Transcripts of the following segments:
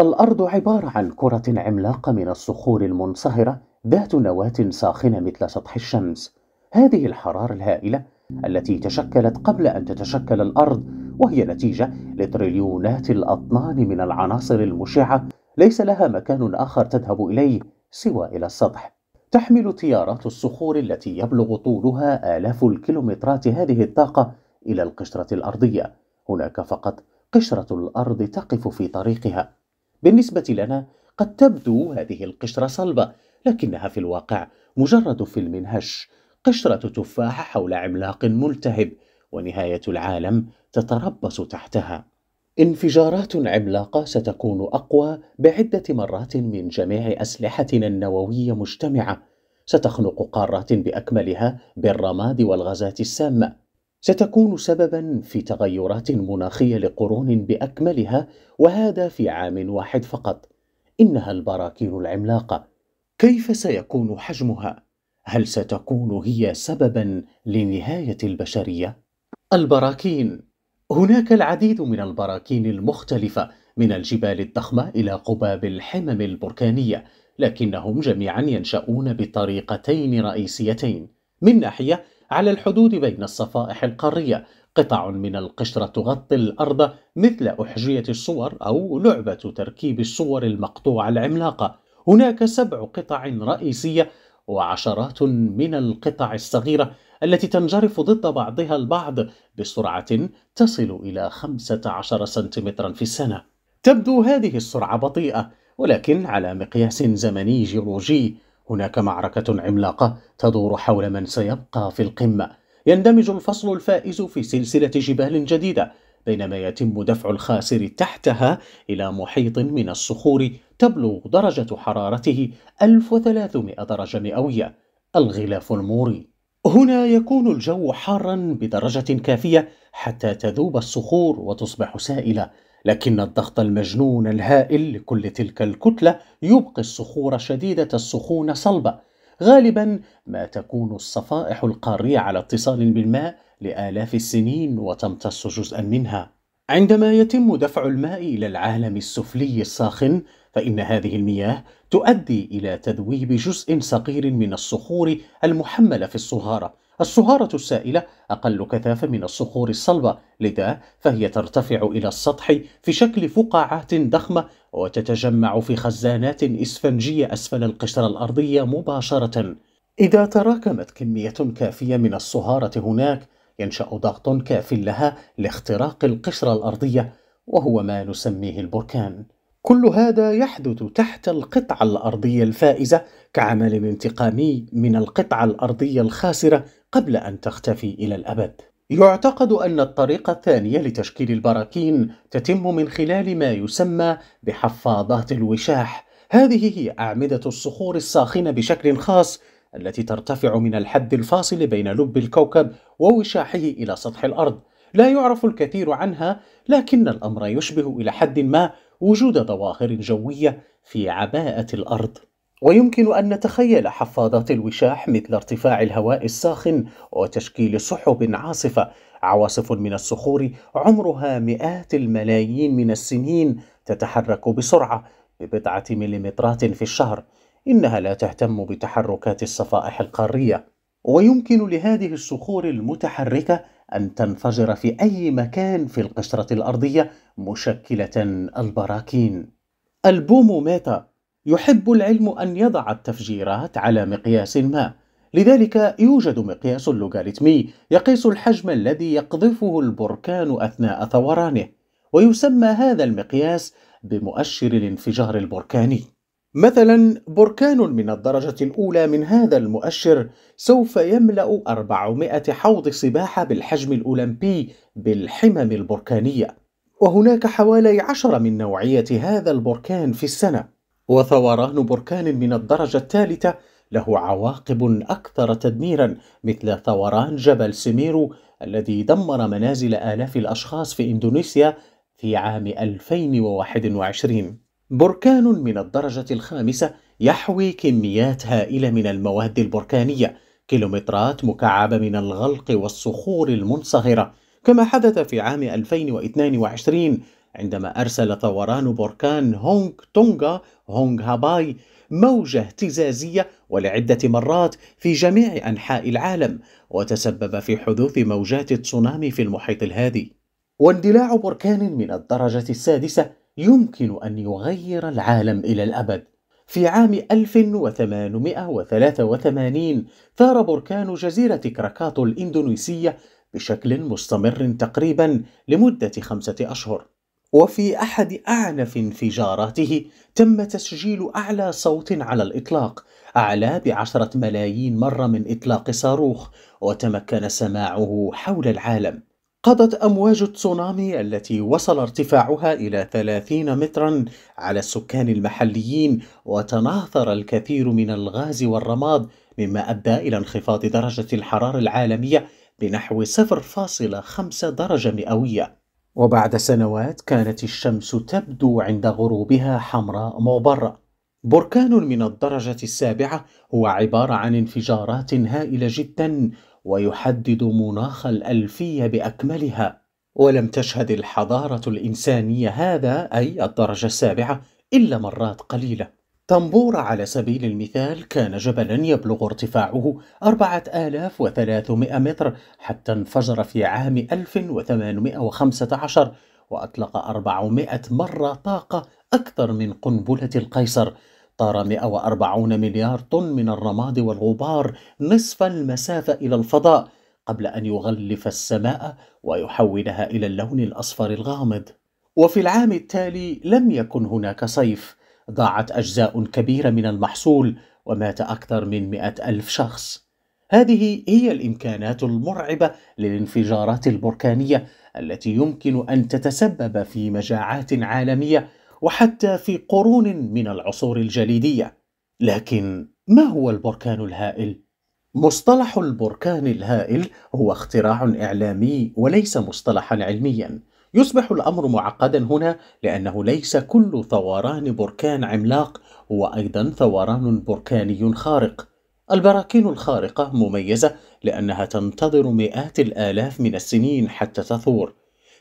الأرض عبارة عن كرة عملاقة من الصخور المنصهرة ذات نواة ساخنة مثل سطح الشمس هذه الحرارة الهائلة التي تشكلت قبل أن تتشكل الأرض وهي نتيجة لتريليونات الأطنان من العناصر المشعة ليس لها مكان آخر تذهب إليه سوى إلى السطح تحمل تيارات الصخور التي يبلغ طولها آلاف الكيلومترات هذه الطاقة إلى القشرة الأرضية هناك فقط قشرة الأرض تقف في طريقها بالنسبة لنا قد تبدو هذه القشرة صلبة لكنها في الواقع مجرد فيلم هش قشرة تفاح حول عملاق ملتهب ونهاية العالم تتربص تحتها انفجارات عملاقة ستكون أقوى بعدة مرات من جميع أسلحتنا النووية مجتمعة ستخنق قارات بأكملها بالرماد والغازات السامة ستكون سببا في تغيرات مناخيه لقرون باكملها وهذا في عام واحد فقط انها البراكين العملاقه كيف سيكون حجمها هل ستكون هي سببا لنهايه البشريه البراكين هناك العديد من البراكين المختلفه من الجبال الضخمه الى قباب الحمم البركانيه لكنهم جميعا ينشؤون بطريقتين رئيسيتين من ناحيه على الحدود بين الصفائح القارية قطع من القشرة تغطي الأرض مثل أحجية الصور أو لعبة تركيب الصور المقطوعة العملاقة هناك سبع قطع رئيسية وعشرات من القطع الصغيرة التي تنجرف ضد بعضها البعض بسرعة تصل إلى 15 سنتيمترا في السنة تبدو هذه السرعة بطيئة ولكن على مقياس زمني جيولوجي هناك معركة عملاقة تدور حول من سيبقى في القمة يندمج الفصل الفائز في سلسلة جبال جديدة بينما يتم دفع الخاسر تحتها إلى محيط من الصخور تبلغ درجة حرارته 1300 درجة مئوية الغلاف الموري هنا يكون الجو حارا بدرجة كافية حتى تذوب الصخور وتصبح سائلة لكن الضغط المجنون الهائل لكل تلك الكتلة يبقي الصخور شديدة السخونة صلبة غالبا ما تكون الصفائح القارية على اتصال بالماء لآلاف السنين وتمتص جزءا منها عندما يتم دفع الماء إلى العالم السفلي الساخن فإن هذه المياه تؤدي إلى تذويب جزء صغير من الصخور المحملة في الصهارة الصهارة السائلة أقل كثافة من الصخور الصلبة لذا فهي ترتفع إلى السطح في شكل فقاعات ضخمة وتتجمع في خزانات إسفنجية أسفل القشرة الأرضية مباشرة إذا تراكمت كمية كافية من الصهارة هناك ينشأ ضغط كاف لها لاختراق القشرة الأرضية وهو ما نسميه البركان كل هذا يحدث تحت القطعة الأرضية الفائزة كعمل انتقامي من القطعة الأرضية الخاسرة قبل أن تختفي إلى الأبد. يعتقد أن الطريقة الثانية لتشكيل البراكين تتم من خلال ما يسمى بحفاضات الوشاح. هذه هي أعمدة الصخور الساخنة بشكل خاص التي ترتفع من الحد الفاصل بين لب الكوكب ووشاحه إلى سطح الأرض. لا يعرف الكثير عنها لكن الأمر يشبه إلى حد ما وجود ظواهر جوية في عباءة الأرض ويمكن أن نتخيل حفاضات الوشاح مثل ارتفاع الهواء الساخن وتشكيل سحب عاصفة عواصف من الصخور عمرها مئات الملايين من السنين تتحرك بسرعة ببضعة مليمترات في الشهر إنها لا تهتم بتحركات الصفائح القارية ويمكن لهذه الصخور المتحركة أن تنفجر في أي مكان في القشرة الأرضية مشكلة البراكين. ألبوم ميتا يحب العلم أن يضع التفجيرات على مقياس ما، لذلك يوجد مقياس لوغاريتمي يقيس الحجم الذي يقذفه البركان أثناء ثورانه، ويسمى هذا المقياس بمؤشر الانفجار البركاني. مثلا بركان من الدرجة الأولى من هذا المؤشر سوف يملأ 400 حوض سباحة بالحجم الأولمبي بالحمم البركانية وهناك حوالي عشر من نوعية هذا البركان في السنة وثوران بركان من الدرجة الثالثة له عواقب أكثر تدميرا مثل ثوران جبل سميرو الذي دمر منازل آلاف الأشخاص في إندونيسيا في عام 2021 بركان من الدرجة الخامسة يحوي كميات هائلة من المواد البركانية كيلومترات مكعبة من الغلق والصخور المنصهرة كما حدث في عام 2022 عندما أرسل ثوران بركان هونغ تونغا هونغ هاباي موجة اهتزازية ولعدة مرات في جميع أنحاء العالم وتسبب في حدوث موجات تسونامي في المحيط الهادي واندلاع بركان من الدرجة السادسة يمكن أن يغير العالم إلى الأبد في عام 1883 ثار بركان جزيرة كراكاتو الإندونيسية بشكل مستمر تقريبا لمدة خمسة أشهر وفي أحد أعنف انفجاراته تم تسجيل أعلى صوت على الإطلاق أعلى بعشرة ملايين مرة من إطلاق صاروخ وتمكن سماعه حول العالم قضت أمواج التسونامي التي وصل ارتفاعها إلى 30 مترا على السكان المحليين وتناثر الكثير من الغاز والرماد مما أدى إلى انخفاض درجة الحرارة العالمية بنحو 0.5 درجة مئوية وبعد سنوات كانت الشمس تبدو عند غروبها حمراء مبرة بركان من الدرجة السابعة هو عبارة عن انفجارات هائلة جدا ويحدد مناخ الالفيه باكملها ولم تشهد الحضاره الانسانيه هذا اي الدرجه السابعه الا مرات قليله طنبور على سبيل المثال كان جبلا يبلغ ارتفاعه 4300 متر حتى انفجر في عام 1815 وأطلق 400 مرة طاقة أكثر من قنبلة القيصر طار 140 مليار طن من الرماد والغبار نصف المسافة إلى الفضاء قبل أن يغلف السماء ويحولها إلى اللون الأصفر الغامض. وفي العام التالي لم يكن هناك صيف، ضاعت أجزاء كبيرة من المحصول ومات أكثر من مئة ألف شخص هذه هي الإمكانات المرعبة للانفجارات البركانية التي يمكن أن تتسبب في مجاعات عالمية وحتى في قرون من العصور الجليديه لكن ما هو البركان الهائل مصطلح البركان الهائل هو اختراع اعلامي وليس مصطلحا علميا يصبح الامر معقدا هنا لانه ليس كل ثوران بركان عملاق هو ايضا ثوران بركاني خارق البراكين الخارقه مميزه لانها تنتظر مئات الالاف من السنين حتى تثور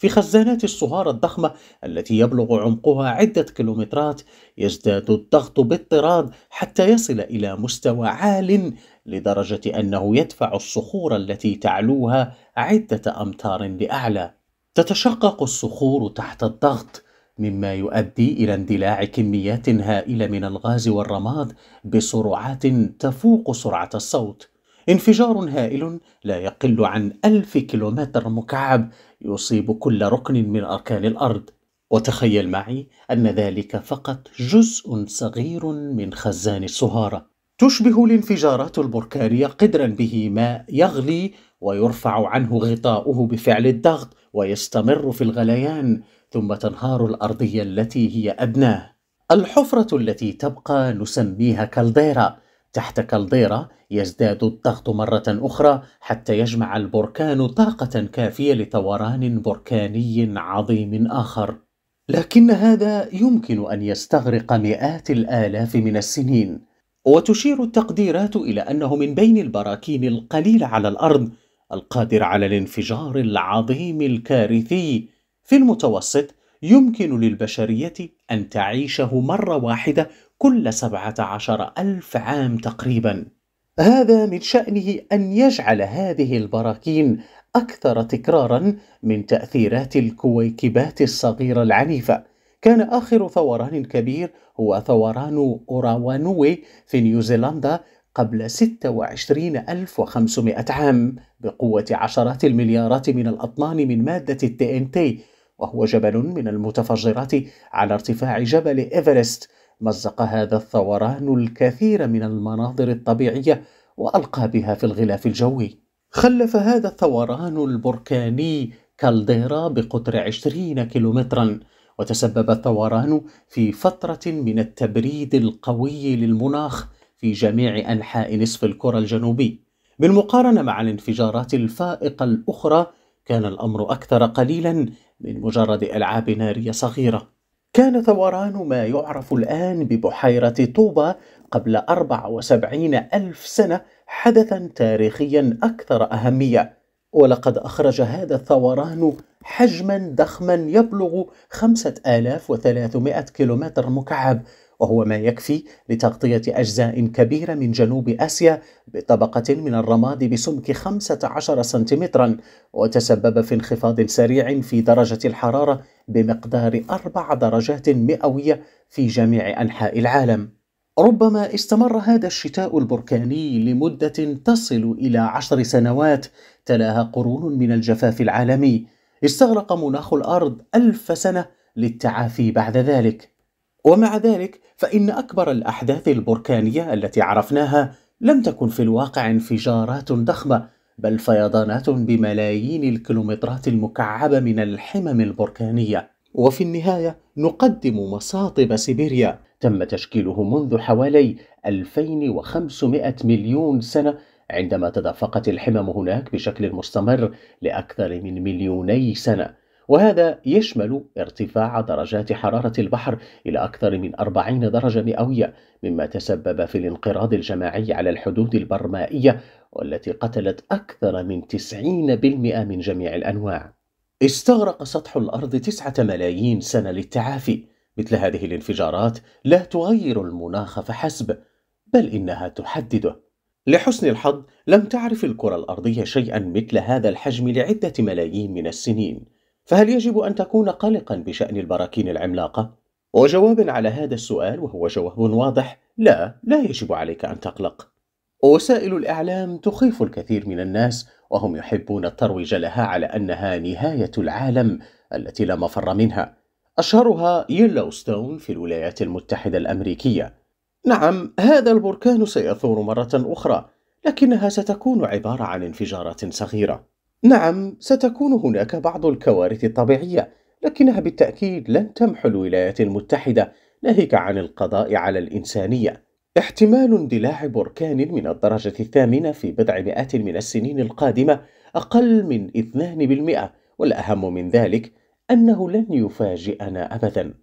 في خزانات الصهار الضخمة التي يبلغ عمقها عدة كيلومترات يزداد الضغط باضطراد حتى يصل إلى مستوى عال لدرجة أنه يدفع الصخور التي تعلوها عدة أمتار لأعلى تتشقق الصخور تحت الضغط مما يؤدي إلى اندلاع كميات هائلة من الغاز والرماد بسرعات تفوق سرعة الصوت انفجار هائل لا يقل عن ألف كيلومتر مكعب يصيب كل ركن من أركان الأرض وتخيل معي أن ذلك فقط جزء صغير من خزان الصهارة تشبه الانفجارات البركانية قدرا به ما يغلي ويرفع عنه غطاؤه بفعل الضغط ويستمر في الغليان ثم تنهار الأرضية التي هي أدناه الحفرة التي تبقى نسميها كالديرا تحت كالديرا يزداد الضغط مرة أخرى حتى يجمع البركان طاقة كافية لثوران بركاني عظيم آخر لكن هذا يمكن أن يستغرق مئات الآلاف من السنين وتشير التقديرات إلى أنه من بين البراكين القليلة على الأرض القادر على الانفجار العظيم الكارثي في المتوسط يمكن للبشرية أن تعيشه مرة واحدة كل سبعة عشر ألف عام تقريبا هذا من شأنه أن يجعل هذه البراكين أكثر تكرارا من تأثيرات الكويكبات الصغيرة العنيفة كان آخر ثوران كبير هو ثوران أوراوانوي في نيوزيلندا قبل 26500 عام بقوة عشرات المليارات من الأطنان من مادة التي إن تي وهو جبل من المتفجرات على ارتفاع جبل إيفرست مزق هذا الثوران الكثير من المناظر الطبيعية وألقى بها في الغلاف الجوي خلف هذا الثوران البركاني كالديرا بقطر عشرين كيلومترا وتسبب الثوران في فترة من التبريد القوي للمناخ في جميع أنحاء نصف الكرة الجنوبي بالمقارنة مع الانفجارات الفائقة الأخرى كان الأمر أكثر قليلا من مجرد ألعاب نارية صغيرة كان ثوران ما يعرف الآن ببحيرة طوبة قبل 74 ألف سنة حدثا تاريخيا أكثر أهمية ولقد أخرج هذا الثوران حجما ضخما يبلغ 5300 كيلومتر مكعب وهو ما يكفي لتغطية أجزاء كبيرة من جنوب آسيا بطبقة من الرماد بسمك 15 سنتيمترا وتسبب في انخفاض سريع في درجة الحرارة بمقدار أربع درجات مئوية في جميع أنحاء العالم ربما استمر هذا الشتاء البركاني لمدة تصل إلى عشر سنوات تلاها قرون من الجفاف العالمي استغرق مناخ الأرض ألف سنة للتعافي بعد ذلك ومع ذلك فإن أكبر الأحداث البركانية التي عرفناها لم تكن في الواقع انفجارات ضخمة بل فيضانات بملايين الكيلومترات المكعبة من الحمم البركانية وفي النهاية نقدم مصاطب سيبيريا تم تشكيله منذ حوالي 2500 مليون سنة عندما تدفقت الحمم هناك بشكل مستمر لأكثر من مليوني سنة وهذا يشمل ارتفاع درجات حرارة البحر إلى أكثر من 40 درجة مئوية مما تسبب في الانقراض الجماعي على الحدود البرمائية والتي قتلت أكثر من 90% من جميع الأنواع استغرق سطح الأرض تسعة ملايين سنة للتعافي مثل هذه الانفجارات لا تغير المناخ فحسب بل إنها تحدده لحسن الحظ لم تعرف الكرة الأرضية شيئا مثل هذا الحجم لعدة ملايين من السنين فهل يجب أن تكون قلقا بشأن البراكين العملاقة؟ وجواب على هذا السؤال وهو جواب واضح لا لا يجب عليك أن تقلق وسائل الإعلام تخيف الكثير من الناس وهم يحبون الترويج لها على أنها نهاية العالم التي لا مفر منها أشهرها يلوستون في الولايات المتحدة الأمريكية نعم هذا البركان سيثور مرة أخرى لكنها ستكون عبارة عن انفجارات صغيرة نعم ستكون هناك بعض الكوارث الطبيعية لكنها بالتأكيد لن تمحو الولايات المتحدة ناهيك عن القضاء على الإنسانية احتمال اندلاع بركان من الدرجة الثامنة في بضع مئات من السنين القادمة أقل من 2% والأهم من ذلك أنه لن يفاجئنا أبدا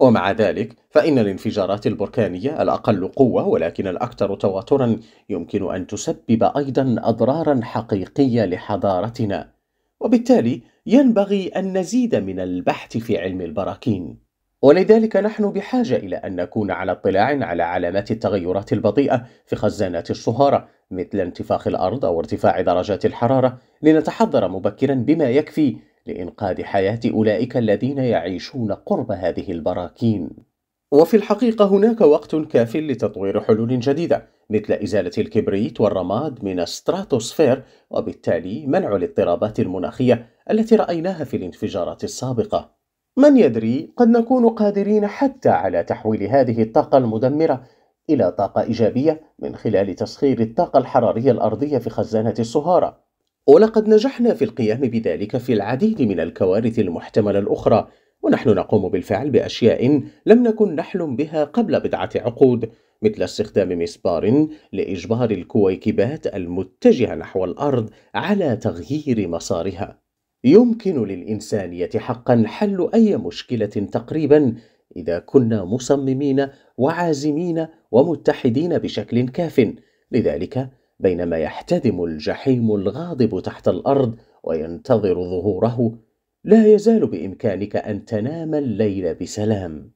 ومع ذلك فإن الانفجارات البركانية الأقل قوة ولكن الأكثر تواترا يمكن أن تسبب أيضا أضرارا حقيقية لحضارتنا وبالتالي ينبغي أن نزيد من البحث في علم البراكين ولذلك نحن بحاجة إلى أن نكون على اطلاع على علامات التغيرات البطيئة في خزانات الصهارة مثل انتفاخ الأرض أو ارتفاع درجات الحرارة لنتحضر مبكرا بما يكفي لإنقاذ حياة أولئك الذين يعيشون قرب هذه البراكين. وفي الحقيقة هناك وقت كاف لتطوير حلول جديدة مثل إزالة الكبريت والرماد من الستراتوسفير وبالتالي منع الاضطرابات المناخية التي رأيناها في الانفجارات السابقة. من يدري قد نكون قادرين حتى على تحويل هذه الطاقة المدمرة إلى طاقة إيجابية من خلال تسخير الطاقة الحرارية الأرضية في خزانة الصهارة ولقد نجحنا في القيام بذلك في العديد من الكوارث المحتملة الأخرى ونحن نقوم بالفعل بأشياء لم نكن نحلم بها قبل بضعة عقود مثل استخدام مسبار لإجبار الكويكبات المتجهة نحو الأرض على تغيير مسارها يمكن للإنسانية حقا حل أي مشكلة تقريبا إذا كنا مصممين وعازمين ومتحدين بشكل كاف لذلك بينما يحتدم الجحيم الغاضب تحت الارض وينتظر ظهوره لا يزال بامكانك ان تنام الليل بسلام